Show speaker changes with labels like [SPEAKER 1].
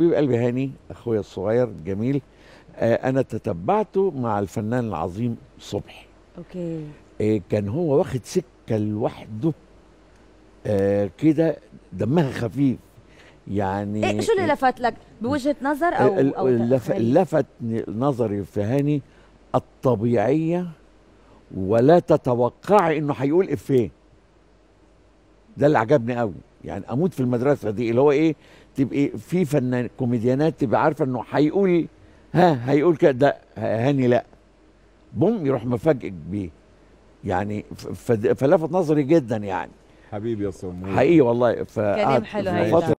[SPEAKER 1] بيبقى هاني اخويا الصغير الجميل آه، انا تتبعته مع الفنان العظيم صبحي اوكي آه، كان هو واخد سكه لوحده آه، كده دمها خفيف يعني إيه شو اللي
[SPEAKER 2] لفت لك بوجهه نظر او, أو يعني لفت
[SPEAKER 1] نظري في هاني الطبيعيه ولا تتوقعي انه هيقول افيه ده اللي عجبني قوي يعني اموت في المدرسه دي اللي هو ايه تبقي في فنان كوميديانات تبقى عارفه انه هيقول ها هيقول كده ده هاني لا بوم يروح مفاجئك بيه يعني فلفت نظري جدا يعني حبيبي يا صمود حقيقي والله ف كلام حلو